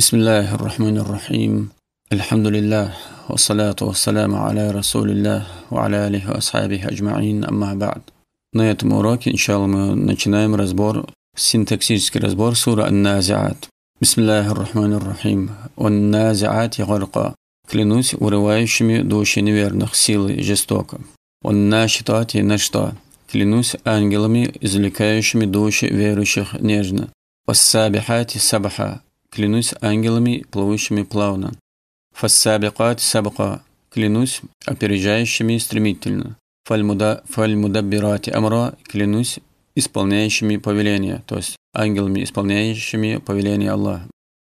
بسم الله الرحمن الرحيم الحمد لله والصلاة والسلام على رسول الله وعلى آله وأصحابه أجمعين أما بعد На этом уроке, иншалла, мы начинаем разбор, синтаксический разбор сура Ан-Назиат. Бисмиллахи рахмани рахим. Ан-Назиат гарка. Клянусь урывающими души неверных силой жестоко. Ан-Нашитат и Нашта. Клянусь ангелами, извлекающими души верующих нежно. Ас-Сабихати Сабаха. клянусь ангелами, плывущими плавно. Фассабикат сабка, клянусь опережающими стремительно. Фальмуда, фальмудаббирати амра, клянусь исполняющими повеление, то есть ангелами, исполняющими повеление Аллаха.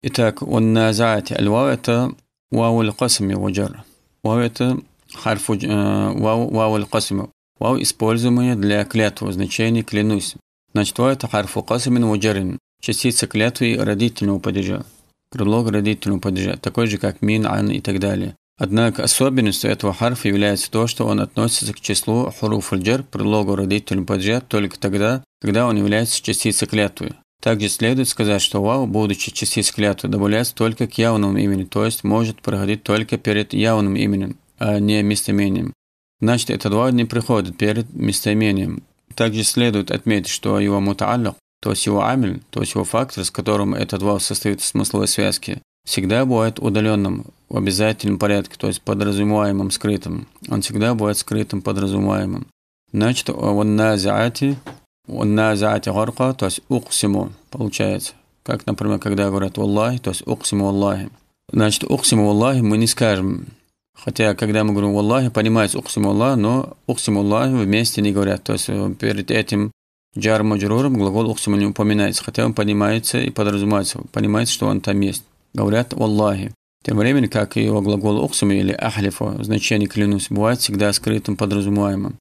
Итак, он назад аль-вау это вау аль-касми ваджар. Вау это харфу э, вау, вау аль-касми. Вау используемое для клятвы, значение клянусь. Значит, вау это харфу касмин ваджарин. Частица клятвы родительного падежа. Предлог родительного падежа, такой же как мин, ан и так далее. Однако особенностью этого харфа является то, что он относится к числу хуруф джер предлогу родительного падежа только тогда, когда он является частицей клятвы. Также следует сказать, что вау, будучи частицей клятвы, добавляется только к явному имени, то есть может проходить только перед явным именем, а не местоимением. Значит, этот вау не приходит перед местоимением. Также следует отметить, что его мутааллах то есть его амель, то есть его фактор, с которым этот вал состоит в смысловой связки, всегда бывает удаленным в обязательном порядке, то есть подразумеваемым скрытым. Он всегда бывает скрытым подразумеваемым. Значит, он назиати, он назиати горка, то есть уксиму, получается. Как, например, когда говорят «Валлахи», то есть «Уксиму Аллахи». Значит, «Уксиму Аллахи» мы не скажем. Хотя, когда мы говорим «Валлахи», понимается «Уксиму Аллах», но «Уксиму Аллахи» вместе не говорят. То есть э, перед этим Джар маджруром глагол уксима не упоминается, хотя он понимается и подразумевается, понимается, что он там есть. Говорят Аллахе. Тем временем, как и его глагол «уксуми» или ахлифа, значение «клянусь» бывает всегда скрытым подразумеваемым.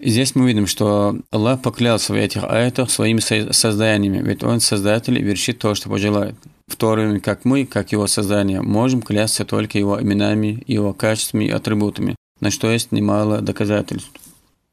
И здесь мы видим, что Аллах поклялся в этих аятах своими созданиями, ведь Он Создатель и вершит то, что пожелает. В то время как мы, как Его создание, можем клясться только Его именами, Его качествами и атрибутами, на что есть немало доказательств.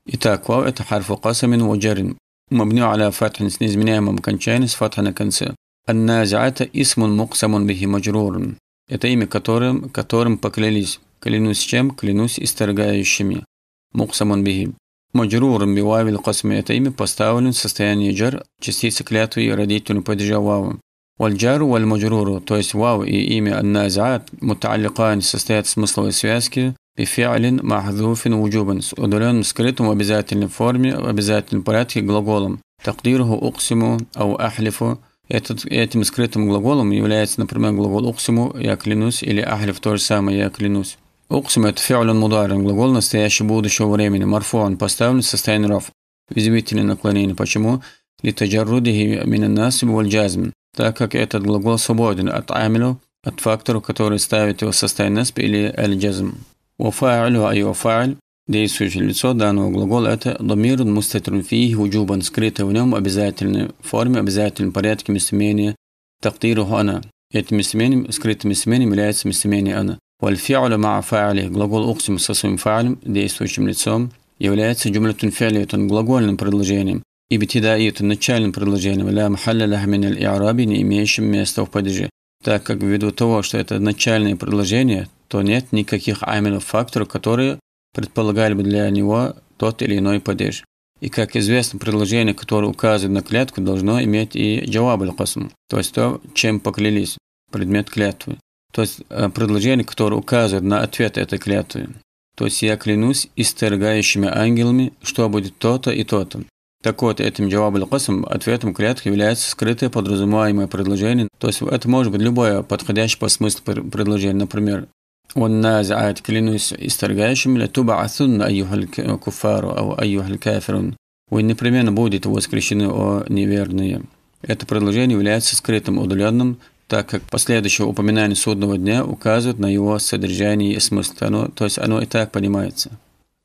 Итак, вау – это харфу касамин ваджарин, مبني على فتح سنيز من أمام кончается فتح на конце. النازعات اسم مقسم به مجرور. Это имя, которым, которым поклялись. Клянусь чем? Клянусь исторгающими. Муксамон бихи. Маджруром бивавил косми. Это имя поставлен в состоянии джар, частицы клятвы и родителю падежа вау. Вальджару валь маджруру, то есть вау и имя анназаат, муталикан состоят в смысловой связке, бифиалин махдуфин вуджубан с удаленным скрытым в обязательной форме, в обязательном порядке глаголом. Такдирху уксиму ау ахлифу. Этот, этим скрытым глаголом является, например, глагол уксиму «я клянусь» или ахлиф то же самое «я клянусь». Уксим – это фиалин мударин, глагол настоящего будущего времени, марфуан, поставлен в состоянии ров. Изумительное наклонение. Почему? Литаджаррудихи минаннасиб вальджазм. Так как этот глагол свободен от амилю, от фактора, который ставит его в состояние насп или аль-джазм. وفاعله أي أيوة وفاعل действующее лицо данного глагола – это ضمир мустатир фих вуджубан, скрытое в нем обязательной форме, обязательном порядке местоимения тактируху она. Этим местоимением, скрытым местоимением является местоимение она. Вальфи'лю ма'а фа'али – глагол ухсим со своим фа'алем, действующим лицом, является джумлятун фи'лиятун, глагольным предложением, и битидаитун, начальным предложением, ля махалля лях мин аль-и'раби, не имеющим места в падеже. Так как ввиду того, что это начальное предложение, то нет никаких аминов факторов, которые предполагали бы для него тот или иной падеж. И, как известно, предложение, которое указывает на клятку, должно иметь и джаваб аль-касм, то есть то, чем поклялись, предмет клятвы. То есть э, предложение, которое указывает на ответ этой клятвы. То есть я клянусь истергающими ангелами, что будет то-то и то-то. Так вот, этим джаваб аль-касм, ответом клятки является скрытое подразумеваемое предложение. То есть это может быть любое подходящее по смыслу предложение. Например, والنازعات клянусь исторгающим, лятубаасун айюха куфару, ау айюха кафирун. Вы непременно будете воскрешены, о неверные. Это предложение является скрытым, удаленным, так как последующее упоминание судного дня указывает на его содержание и смысл. Оно, то есть оно и так понимается.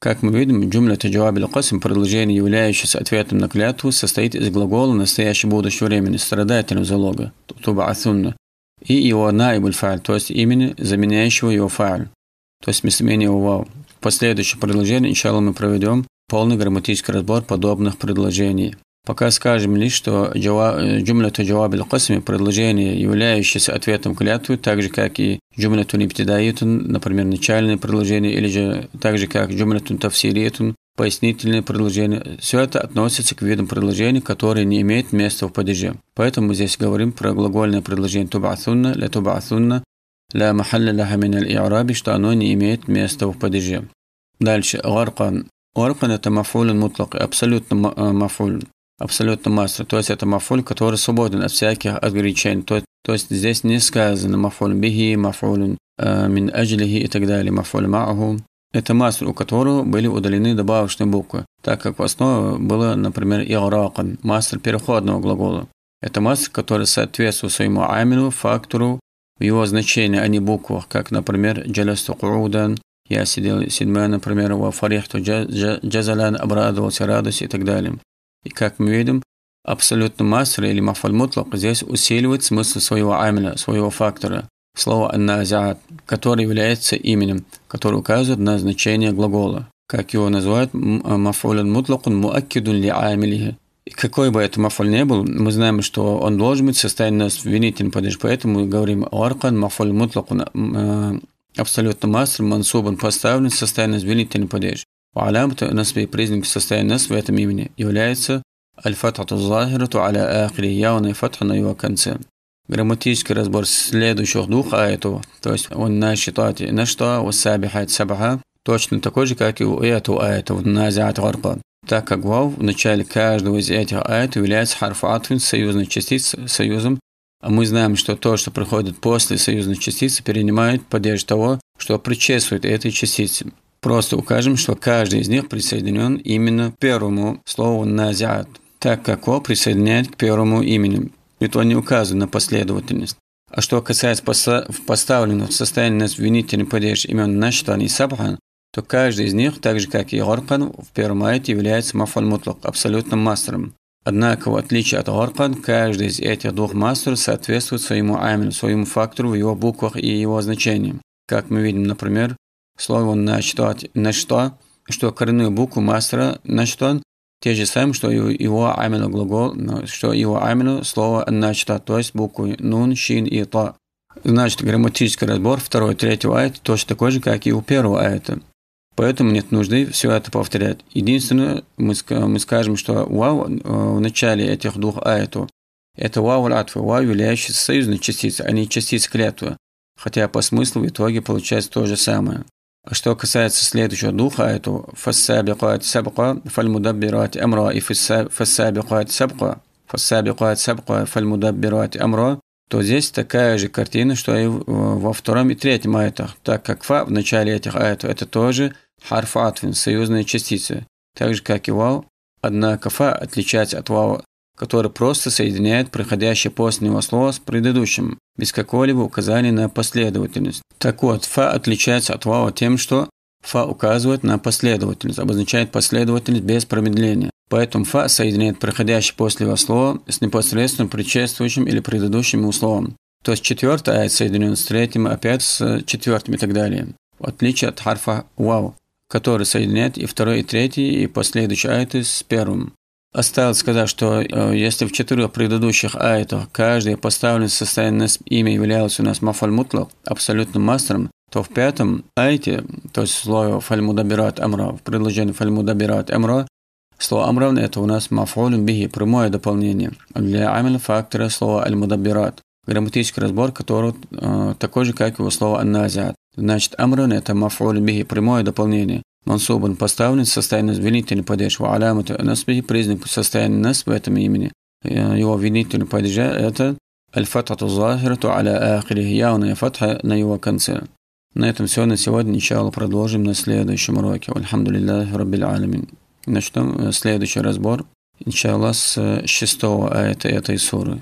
Как мы видим, джумля таджуаб аль-Касим, предложение, являющееся ответом на клятву, состоит из глагола настоящего будущего времени, страдательного залога, туба асунна, и его наибуль фааль, то есть имени заменяющего его фааль, то есть местоимение вау. В последующем предложении, иншалла, мы проведем полный грамматический разбор подобных предложений. Пока скажем лишь, что э, джумляту джавабиль касми, предложение, являющееся ответом клятвы, так же, как и джумляту нептидаютун, например, начальное предложение, или же так же, как джумлятун тавсириетун, пояснительные предложения. Все это относится к видам предложений, которые не имеют места в падеже. Поэтому здесь говорим про глагольное предложение «тубасунна», «ля тубасунна», «ля махалля ляха мин аль-и'раби», что оно не имеет места в падеже. Дальше. «Гаркан». «Гаркан» – это мафуль мутлак, абсолютно э, мафуль, абсолютно мастер. То есть это мафуль, который свободен от всяких ограничений. То, то есть здесь не сказано мафуль бихи, мафуль э, мин аджлихи и так далее, мафуль мааху. Это мастер, у которого были удалены добавочные буквы, так как в основе было, например, «иаракан» – мастер переходного глагола. Это мастер, который соответствует своему амину, фактору, в его значении, а не буквах, как, например, «джаласту куудан», «я сидел седьмая», например, «ва фарихту джазалан, «обрадовался», «радость» и так далее. И как мы видим, абсолютный мастер или мафаль мутлак здесь усиливает смысл своего амина, своего фактора. Слово «назят», которое является именем, которое указывает на значение глагола. Как его называют э, «мафулен мутлакун муаккидун ли амилихи». И какой бы это мафоль не был, мы знаем, что он должен быть в состоянии винительным падеж, поэтому мы говорим «оркан мафоль мутлакун» э, абсолютно мастер мансубан поставлен в состояние винительный падеж. وعلامة نصب بريزنك سستين نصب يتم يمني يولايتس الفتحة الظاهرة على آخره يوني فتح نيوكنسن грамматический разбор следующих двух аятов, то есть он на насчитать нашта, васабихат сабаха, точно такой же, как и у этого аята, в назиат гарка. Так как вау в начале каждого из этих аятов является харфатвин атфин, союзной частицей, союзом, а мы знаем, что то, что приходит после союзной частицы, перенимает поддержку того, что предшествует этой частице. Просто укажем, что каждый из них присоединен именно к первому слову «назиат», так как «о» присоединяет к первому имени ведь не указывает на последовательность. А что касается поставленных в состоянии обвинителей падеж имен Наштан и Сабхан, то каждый из них, так же как и Горкан, в первом айте является мафаль абсолютным мастером. Однако, в отличие от Горкан, каждый из этих двух мастеров соответствует своему амелю, своему фактору в его буквах и его значении. Как мы видим, например, слово «нашто», «нашто» что коренную букву мастера «нашто» те же самые, что его амину глагол, что его амину слово начта, то есть буквы нун, шин и то. Значит, грамматический разбор второй, 3 аят точно такой же, как и у первого аята. Поэтому нет нужды все это повторять. Единственное, мы, мы скажем, что вау э, в начале этих двух аятов – это вау атфа, вау являющийся союзной частицей, а не частиц клятвы. Хотя по смыслу в итоге получается то же самое. Что касается следующего духа, это «фассабикат сабка, фальмудаббират амра» и «фассабикат сабка, фассабикат сабка, фальмудаббират Амро, то здесь такая же картина, что и во втором и третьем аятах, так как «фа» в начале этих аятов – это тоже харфатвин, атвин, союзная частица, так же, как и «вау». Однако «фа» отличается от «вау» который просто соединяет проходящее после него слово с предыдущим, без какого-либо указания на последовательность. Так вот, фа отличается от вау тем, что фа указывает на последовательность, обозначает последовательность без промедления. Поэтому фа соединяет проходящее после его слово с непосредственно предшествующим или предыдущим его словом. То есть четвертый аят соединен с третьим, опять с четвертым и так далее. В отличие от харфа вау, который соединяет и второй, и третий, и последующие аяты с первым. Осталось сказать, что э, если в четырех предыдущих айтах каждое поставленное состояние имя являлось у нас мафаль абсолютным мастером, то в пятом айте, то есть слово фальмудабират амра, в предложении фальмудабират амра, слово амран это у нас мафулюн биги прямое дополнение для амин фактора слова альмудабират грамматический разбор которого э, такой же, как и у слова назиат Значит, амран это мафулюн биги прямое дополнение мансубан поставлен в состоянии винительной падеж. Ва алямату насби, признак состояния нас в этом имени, его винительный падежа, это аль-фатхату захирату аля ахирих, явная фатха на его конце. На этом все на сегодня, начало продолжим на следующем уроке. Альхамду лиллахи раббил алямин. Начнем э, следующий разбор, иншалла, с э, шестого это этой суры.